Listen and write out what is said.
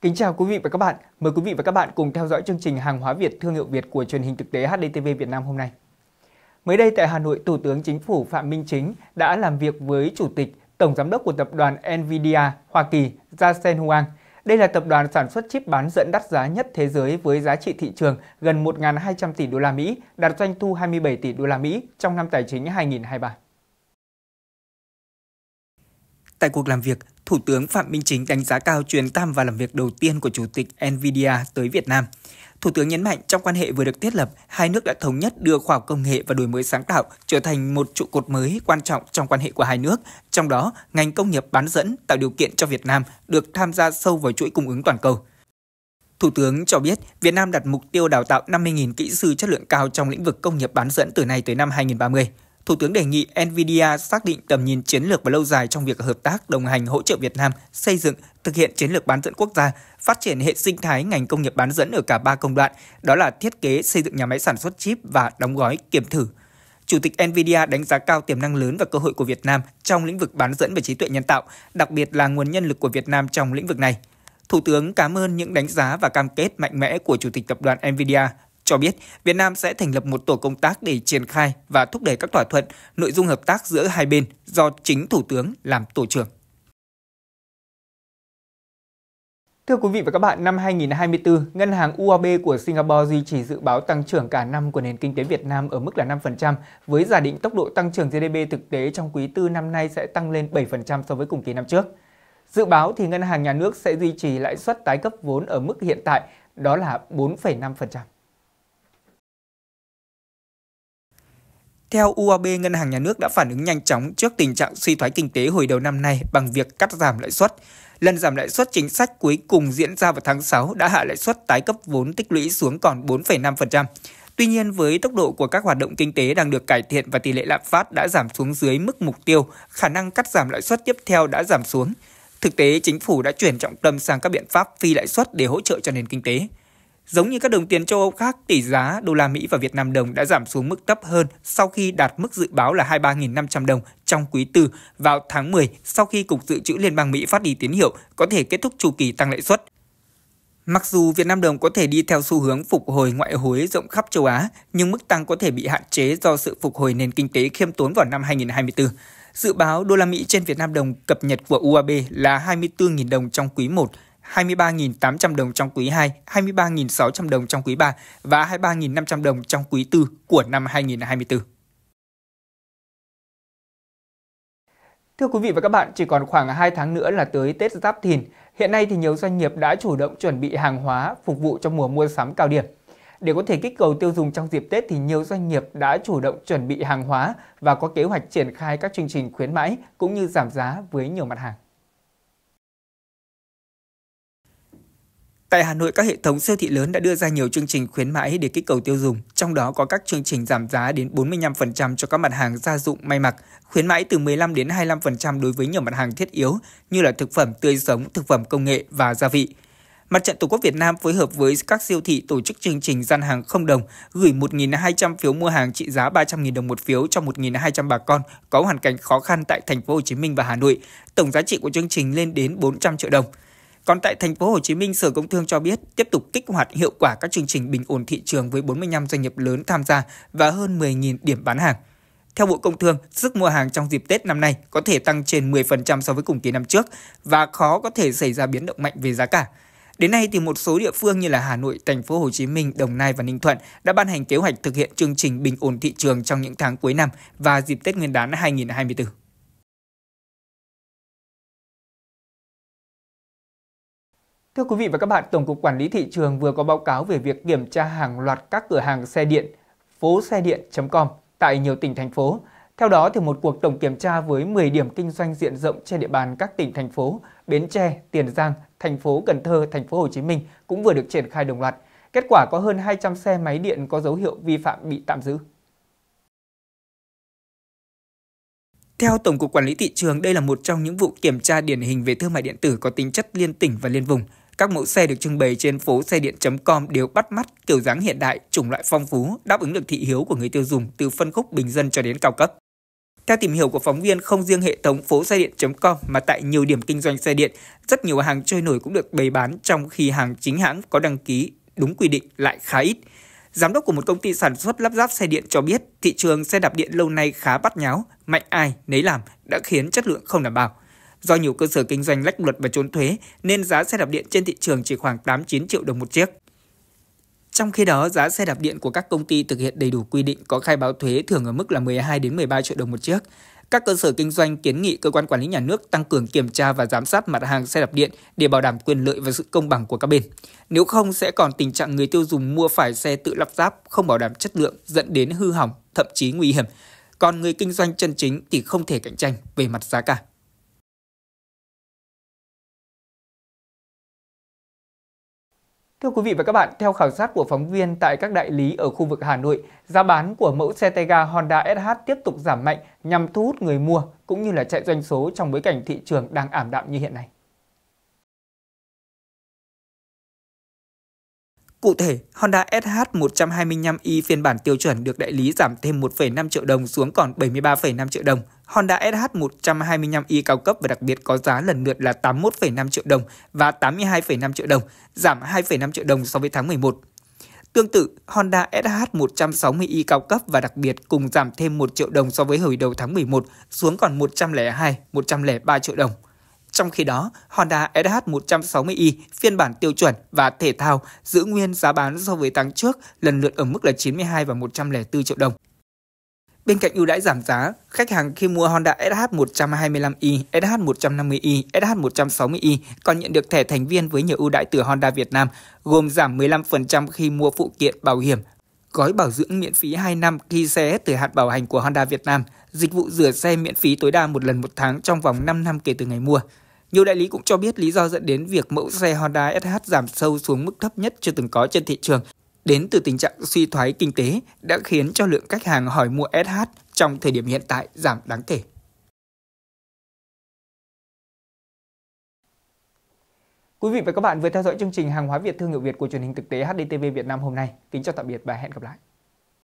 Kính chào quý vị và các bạn. Mời quý vị và các bạn cùng theo dõi chương trình Hàng hóa Việt thương hiệu Việt của truyền hình thực tế HDTV Việt Nam hôm nay. Mới đây tại Hà Nội, Thủ tướng Chính phủ Phạm Minh Chính đã làm việc với Chủ tịch, Tổng Giám đốc của Tập đoàn NVIDIA Hoa Kỳ Jensen Huang. Đây là tập đoàn sản xuất chip bán dẫn đắt giá nhất thế giới với giá trị thị trường gần 1.200 tỷ đô la Mỹ, đạt doanh thu 27 tỷ đô la Mỹ trong năm tài chính 2023. Tại cuộc làm việc, Thủ tướng Phạm Minh Chính đánh giá cao chuyến thăm và làm việc đầu tiên của Chủ tịch NVIDIA tới Việt Nam. Thủ tướng nhấn mạnh trong quan hệ vừa được thiết lập, hai nước đã thống nhất đưa khoa học công nghệ và đổi mới sáng tạo trở thành một trụ cột mới quan trọng trong quan hệ của hai nước. Trong đó, ngành công nghiệp bán dẫn tạo điều kiện cho Việt Nam được tham gia sâu vào chuỗi cung ứng toàn cầu. Thủ tướng cho biết Việt Nam đặt mục tiêu đào tạo 50.000 kỹ sư chất lượng cao trong lĩnh vực công nghiệp bán dẫn từ nay tới năm 2030. Thủ tướng đề nghị NVIDIA xác định tầm nhìn chiến lược và lâu dài trong việc hợp tác, đồng hành, hỗ trợ Việt Nam xây dựng, thực hiện chiến lược bán dẫn quốc gia, phát triển hệ sinh thái ngành công nghiệp bán dẫn ở cả ba công đoạn, đó là thiết kế, xây dựng nhà máy sản xuất chip và đóng gói kiểm thử. Chủ tịch NVIDIA đánh giá cao tiềm năng lớn và cơ hội của Việt Nam trong lĩnh vực bán dẫn và trí tuệ nhân tạo, đặc biệt là nguồn nhân lực của Việt Nam trong lĩnh vực này. Thủ tướng cảm ơn những đánh giá và cam kết mạnh mẽ của Chủ tịch Tập đoàn NVIDIA cho biết Việt Nam sẽ thành lập một tổ công tác để triển khai và thúc đẩy các thỏa thuận, nội dung hợp tác giữa hai bên do chính Thủ tướng làm tổ trưởng. Thưa quý vị và các bạn, năm 2024, ngân hàng UAB của Singapore duy trì dự báo tăng trưởng cả năm của nền kinh tế Việt Nam ở mức là 5%, với giả định tốc độ tăng trưởng GDP thực tế trong quý tư năm nay sẽ tăng lên 7% so với cùng kỳ năm trước. Dự báo thì ngân hàng nhà nước sẽ duy trì lãi suất tái cấp vốn ở mức hiện tại, đó là 4,5%. Theo UAB, Ngân hàng Nhà nước đã phản ứng nhanh chóng trước tình trạng suy thoái kinh tế hồi đầu năm nay bằng việc cắt giảm lãi suất. Lần giảm lãi suất chính sách cuối cùng diễn ra vào tháng 6 đã hạ lãi suất tái cấp vốn tích lũy xuống còn 4,5%. Tuy nhiên, với tốc độ của các hoạt động kinh tế đang được cải thiện và tỷ lệ lạm phát đã giảm xuống dưới mức mục tiêu, khả năng cắt giảm lãi suất tiếp theo đã giảm xuống. Thực tế, chính phủ đã chuyển trọng tâm sang các biện pháp phi lãi suất để hỗ trợ cho nền kinh tế. Giống như các đồng tiền châu Âu khác, tỷ giá đô la Mỹ và Việt Nam đồng đã giảm xuống mức thấp hơn sau khi đạt mức dự báo là 23.500 đồng trong quý tư vào tháng 10 sau khi Cục Dự trữ Liên bang Mỹ phát đi tín hiệu có thể kết thúc chu kỳ tăng lãi suất. Mặc dù Việt Nam đồng có thể đi theo xu hướng phục hồi ngoại hối rộng khắp châu Á, nhưng mức tăng có thể bị hạn chế do sự phục hồi nền kinh tế khiêm tốn vào năm 2024. Dự báo đô la Mỹ trên Việt Nam đồng cập nhật của UAB là 24.000 đồng trong quý 1, 23.800 đồng trong quý 2, 23.600 đồng trong quý 3 và 23.500 đồng trong quý 4 của năm 2024. Thưa quý vị và các bạn, chỉ còn khoảng 2 tháng nữa là tới Tết Giáp Thìn. Hiện nay thì nhiều doanh nghiệp đã chủ động chuẩn bị hàng hóa phục vụ cho mùa mua sắm cao điểm. Để có thể kích cầu tiêu dùng trong dịp Tết thì nhiều doanh nghiệp đã chủ động chuẩn bị hàng hóa và có kế hoạch triển khai các chương trình khuyến mãi cũng như giảm giá với nhiều mặt hàng. Tại Hà Nội, các hệ thống siêu thị lớn đã đưa ra nhiều chương trình khuyến mãi để kích cầu tiêu dùng, trong đó có các chương trình giảm giá đến 45% cho các mặt hàng gia dụng may mặc, khuyến mãi từ 15 đến 25% đối với nhiều mặt hàng thiết yếu như là thực phẩm tươi sống, thực phẩm công nghệ và gia vị. Mặt trận Tổ quốc Việt Nam phối hợp với các siêu thị tổ chức chương trình gian hàng không đồng, gửi 1.200 phiếu mua hàng trị giá 300.000 đồng một phiếu cho 1.200 bà con có hoàn cảnh khó khăn tại thành phố Hồ Chí Minh và Hà Nội. Tổng giá trị của chương trình lên đến 400 triệu đồng. Còn tại thành phố Hồ Chí Minh, Sở Công Thương cho biết tiếp tục kích hoạt hiệu quả các chương trình bình ổn thị trường với 45 doanh nghiệp lớn tham gia và hơn 10.000 điểm bán hàng. Theo Bộ Công Thương, sức mua hàng trong dịp Tết năm nay có thể tăng trên 10% so với cùng kỳ năm trước và khó có thể xảy ra biến động mạnh về giá cả. Đến nay thì một số địa phương như là Hà Nội, Thành phố Hồ Chí Minh, Đồng Nai và Ninh Thuận đã ban hành kế hoạch thực hiện chương trình bình ổn thị trường trong những tháng cuối năm và dịp Tết Nguyên đán 2024. Thưa quý vị và các bạn, Tổng cục Quản lý Thị trường vừa có báo cáo về việc kiểm tra hàng loạt các cửa hàng xe điện, phố xe điện.com tại nhiều tỉnh, thành phố. Theo đó, thì một cuộc tổng kiểm tra với 10 điểm kinh doanh diện rộng trên địa bàn các tỉnh, thành phố Bến Tre, Tiền Giang, thành phố Cần Thơ, thành phố Hồ Chí Minh cũng vừa được triển khai đồng loạt. Kết quả có hơn 200 xe máy điện có dấu hiệu vi phạm bị tạm giữ. Theo Tổng cục Quản lý Thị trường, đây là một trong những vụ kiểm tra điển hình về thương mại điện tử có tính chất liên tỉnh và liên vùng – các mẫu xe được trưng bày trên phố xe điện.com đều bắt mắt, kiểu dáng hiện đại, chủng loại phong phú, đáp ứng được thị hiếu của người tiêu dùng từ phân khúc bình dân cho đến cao cấp. Theo tìm hiểu của phóng viên, không riêng hệ thống phố xe điện.com mà tại nhiều điểm kinh doanh xe điện, rất nhiều hàng trôi nổi cũng được bày bán trong khi hàng chính hãng có đăng ký đúng quy định lại khá ít. Giám đốc của một công ty sản xuất lắp ráp xe điện cho biết thị trường xe đạp điện lâu nay khá bắt nháo, mạnh ai nấy làm đã khiến chất lượng không đảm bảo. Do nhiều cơ sở kinh doanh lách luật và trốn thuế nên giá xe đạp điện trên thị trường chỉ khoảng 8-9 triệu đồng một chiếc. Trong khi đó, giá xe đạp điện của các công ty thực hiện đầy đủ quy định có khai báo thuế thường ở mức là 12 đến 13 triệu đồng một chiếc. Các cơ sở kinh doanh kiến nghị cơ quan quản lý nhà nước tăng cường kiểm tra và giám sát mặt hàng xe đạp điện để bảo đảm quyền lợi và sự công bằng của các bên. Nếu không sẽ còn tình trạng người tiêu dùng mua phải xe tự lắp ráp, không bảo đảm chất lượng dẫn đến hư hỏng, thậm chí nguy hiểm. Còn người kinh doanh chân chính thì không thể cạnh tranh về mặt giá cả. Thưa quý vị và các bạn, theo khảo sát của phóng viên tại các đại lý ở khu vực Hà Nội, giá bán của mẫu xe tay ga Honda SH tiếp tục giảm mạnh nhằm thu hút người mua cũng như là chạy doanh số trong bối cảnh thị trường đang ảm đạm như hiện nay. Cụ thể, Honda SH125i phiên bản tiêu chuẩn được đại lý giảm thêm 1,5 triệu đồng xuống còn 73,5 triệu đồng. Honda SH125i cao cấp và đặc biệt có giá lần lượt là 81,5 triệu đồng và 82,5 triệu đồng, giảm 2,5 triệu đồng so với tháng 11. Tương tự, Honda SH160i cao cấp và đặc biệt cùng giảm thêm 1 triệu đồng so với hồi đầu tháng 11 xuống còn 102, 103 triệu đồng. Trong khi đó, Honda SH160i phiên bản tiêu chuẩn và thể thao giữ nguyên giá bán so với tháng trước lần lượt ở mức là 92 và 104 triệu đồng. Bên cạnh ưu đãi giảm giá, khách hàng khi mua Honda SH125i, SH150i, SH160i còn nhận được thẻ thành viên với nhiều ưu đãi từ Honda Việt Nam, gồm giảm 15% khi mua phụ kiện bảo hiểm, gói bảo dưỡng miễn phí 2 năm khi xe hết thời hạn bảo hành của Honda Việt Nam, dịch vụ rửa xe miễn phí tối đa một lần một tháng trong vòng 5 năm kể từ ngày mua. Nhiều đại lý cũng cho biết lý do dẫn đến việc mẫu xe Honda SH giảm sâu xuống mức thấp nhất chưa từng có trên thị trường đến từ tình trạng suy thoái kinh tế đã khiến cho lượng khách hàng hỏi mua SH trong thời điểm hiện tại giảm đáng kể. Quý vị và các bạn vừa theo dõi chương trình Hàng hóa Việt Thương hiệu Việt của truyền hình thực tế HDTV Việt Nam hôm nay. Kính chào tạm biệt và hẹn gặp lại.